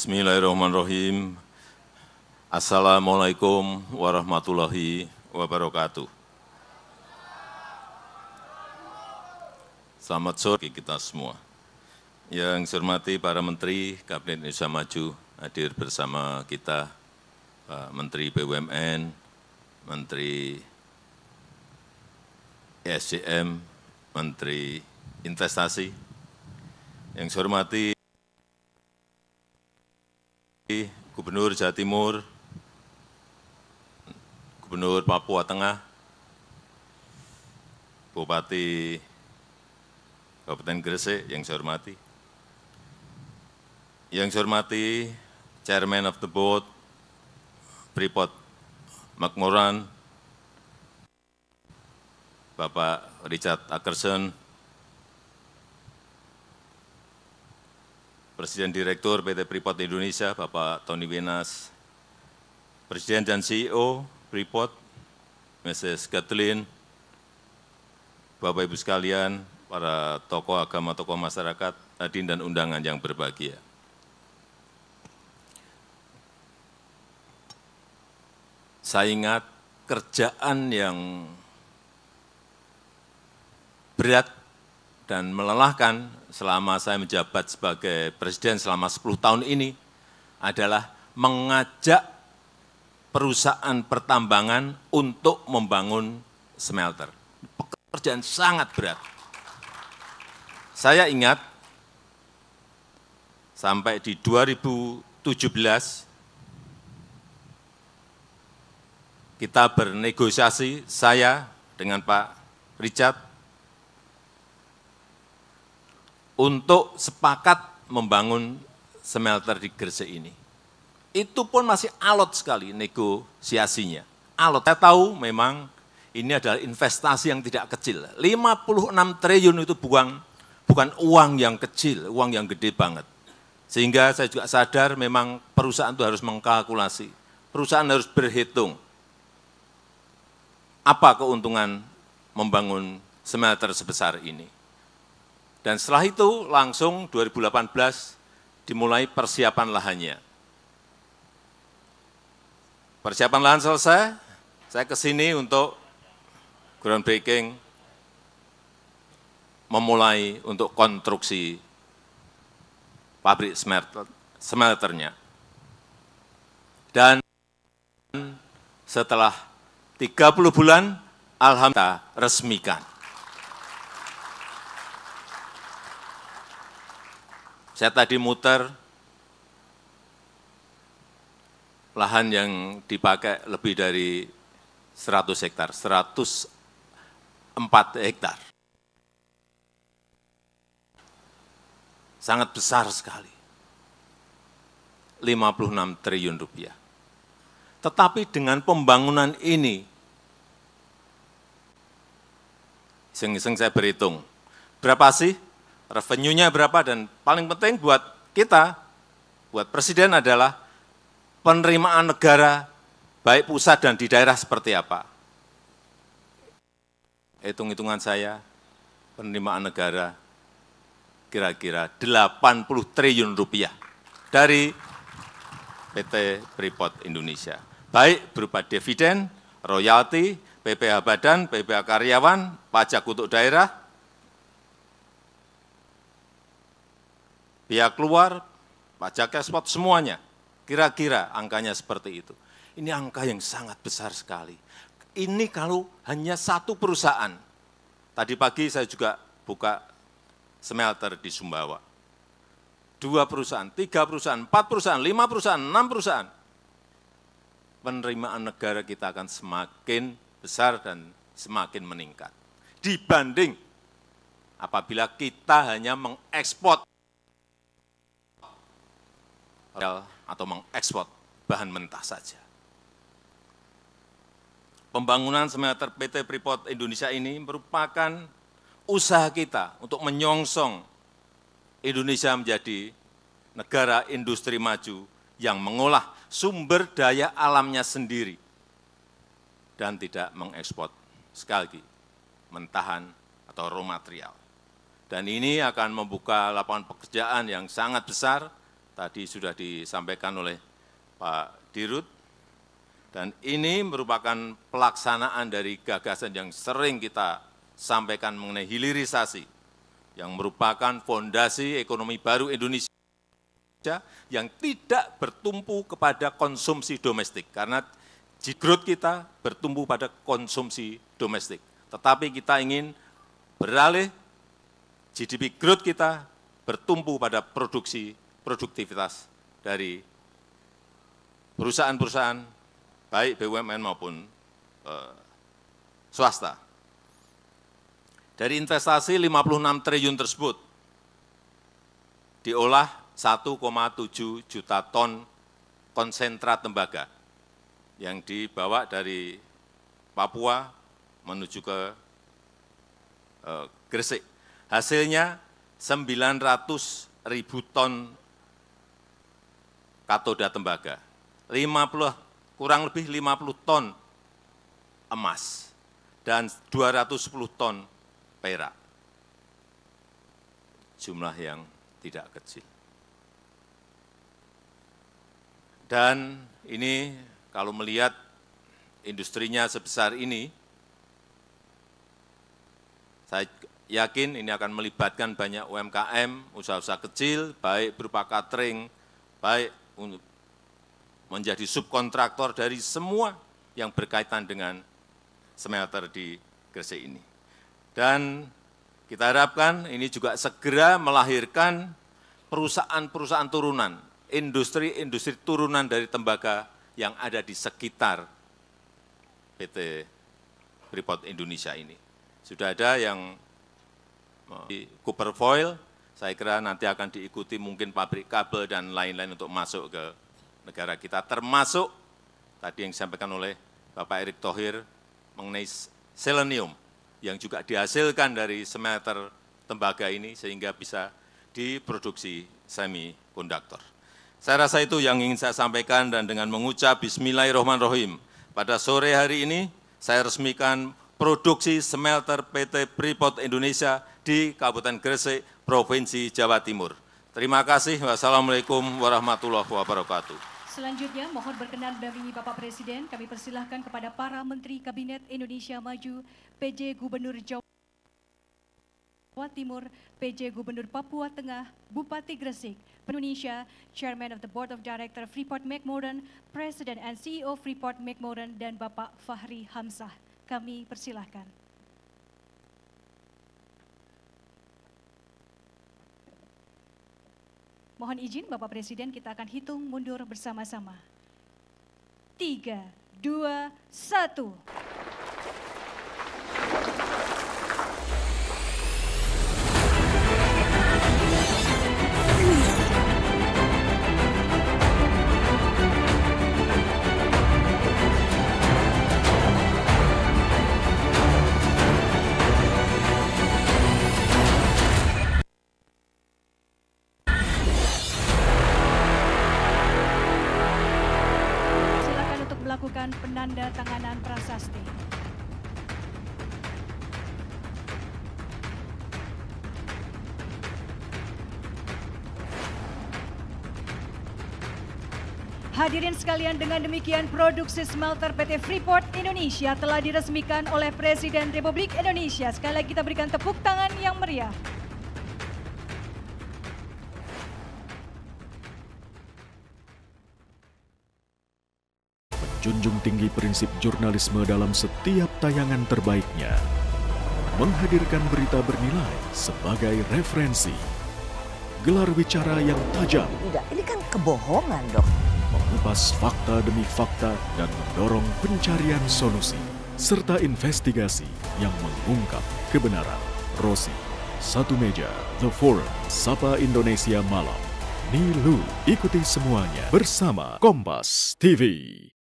Bismillahirrahmanirrahim. Assalamualaikum warahmatullahi wabarakatuh. Selamat sore kita semua. Yang saya hormati para menteri Kabinet Indonesia Maju hadir bersama kita, Pak Menteri BUMN, Menteri ESCM, Menteri Investasi. Yang saya hormati Gubernur Jawa Timur, Gubernur Papua Tengah, Bupati Kabupaten Gresik yang saya hormati, yang saya hormati Chairman of the Board, Freeport Makmuran, Bapak Richard Akerson. Presiden Direktur PT Freeport Indonesia, Bapak Tony Wenas, Presiden dan CEO Freeport, Mrs. Kathleen, Bapak-Ibu sekalian, para tokoh agama, tokoh masyarakat, hadirin dan undangan yang berbahagia. Saya ingat kerjaan yang berat dan melelahkan selama saya menjabat sebagai presiden selama 10 tahun ini adalah mengajak perusahaan pertambangan untuk membangun smelter. Pekerjaan sangat berat. Saya ingat sampai di 2017 kita bernegosiasi saya dengan Pak Richard untuk sepakat membangun smelter di Gresik ini. Itu pun masih alot sekali negosiasinya. Alot. Saya tahu memang ini adalah investasi yang tidak kecil. 56 triliun itu bukan bukan uang yang kecil, uang yang gede banget. Sehingga saya juga sadar memang perusahaan itu harus mengkalkulasi. Perusahaan harus berhitung apa keuntungan membangun smelter sebesar ini. Dan setelah itu langsung 2018 dimulai persiapan lahannya. Persiapan lahan selesai, saya ke sini untuk groundbreaking, memulai untuk konstruksi pabrik smelter, smelternya. Dan setelah 30 bulan, Alhamdulillah resmikan. Saya tadi muter, lahan yang dipakai lebih dari 100 hektar, 104 hektar. Sangat besar sekali. 56 triliun rupiah. Tetapi dengan pembangunan ini, iseng-iseng saya berhitung, berapa sih revenue-nya berapa, dan paling penting buat kita, buat Presiden adalah penerimaan negara baik pusat dan di daerah seperti apa. Hitung-hitungan saya, penerimaan negara kira-kira 80 triliun rupiah dari PT Freeport Indonesia. Baik berupa dividen, royalti, PPH badan, PPH karyawan, pajak untuk daerah, biaya keluar, pajak ekspor, semuanya. Kira-kira angkanya seperti itu. Ini angka yang sangat besar sekali. Ini kalau hanya satu perusahaan. Tadi pagi saya juga buka smelter di Sumbawa. Dua perusahaan, tiga perusahaan, empat perusahaan, lima perusahaan, enam perusahaan. Penerimaan negara kita akan semakin besar dan semakin meningkat. Dibanding apabila kita hanya mengekspor atau mengekspor bahan mentah saja. Pembangunan smelter PT Freeport Indonesia ini merupakan usaha kita untuk menyongsong Indonesia menjadi negara industri maju yang mengolah sumber daya alamnya sendiri dan tidak mengekspor sekali lagi mentahan atau raw material. Dan ini akan membuka lapangan pekerjaan yang sangat besar tadi sudah disampaikan oleh Pak Dirut, dan ini merupakan pelaksanaan dari gagasan yang sering kita sampaikan mengenai hilirisasi, yang merupakan fondasi ekonomi baru Indonesia yang tidak bertumpu kepada konsumsi domestik, karena growth kita bertumpu pada konsumsi domestik. Tetapi kita ingin beralih GDP growth kita bertumpu pada produksi produktivitas dari perusahaan-perusahaan, baik BUMN maupun eh, swasta. Dari investasi 56 triliun tersebut, diolah 1,7 juta ton konsentrat tembaga yang dibawa dari Papua menuju ke eh, Gresik. Hasilnya 900 ribu ton katoda tembaga, 50, kurang lebih 50 ton emas dan 210 ton perak. Jumlah yang tidak kecil. Dan ini kalau melihat industrinya sebesar ini, saya yakin ini akan melibatkan banyak UMKM, usaha-usaha kecil, baik berupa catering, baik untuk menjadi subkontraktor dari semua yang berkaitan dengan smelter di Gresik ini. Dan kita harapkan ini juga segera melahirkan perusahaan-perusahaan turunan, industri-industri turunan dari tembaga yang ada di sekitar PT Freeport Indonesia ini. Sudah ada yang di eh, Cooper Foil, saya kira nanti akan diikuti mungkin pabrik kabel dan lain-lain untuk masuk ke negara kita, termasuk tadi yang disampaikan oleh Bapak Erick Thohir mengenai selenium yang juga dihasilkan dari smelter tembaga ini sehingga bisa diproduksi semikonduktor. Saya rasa itu yang ingin saya sampaikan dan dengan mengucap Bismillahirrahmanirrahim. Pada sore hari ini saya resmikan produksi smelter PT Freeport Indonesia di Kabupaten Gresik, Provinsi Jawa Timur. Terima kasih. Wassalamualaikum warahmatullahi wabarakatuh. Selanjutnya, mohon berkenan dari Bapak Presiden, kami persilahkan kepada para Menteri Kabinet Indonesia Maju, PJ Gubernur Jawa Timur, PJ Gubernur Papua Tengah, Bupati Gresik, Indonesia, Chairman of the Board of Director Freeport McMoran, President and CEO Freeport McMoran, dan Bapak Fahri Hamzah. Kami persilahkan. Mohon izin Bapak Presiden kita akan hitung mundur bersama-sama. Tiga, dua, satu. penanda tanganan prasasti. Hadirin sekalian dengan demikian produksi smelter PT Freeport Indonesia telah diresmikan oleh Presiden Republik Indonesia. Sekali lagi kita berikan tepuk tangan yang meriah. menjunjung tinggi prinsip jurnalisme dalam setiap tayangan terbaiknya, menghadirkan berita bernilai sebagai referensi, gelar bicara yang tajam. Tidak, ini kan kebohongan dok. Mengupas fakta demi fakta dan mendorong pencarian solusi, serta investigasi yang mengungkap kebenaran. Rosi, Satu Meja, The Forum, Sapa Indonesia Malam. Nilu. Ikuti semuanya bersama Kompas TV.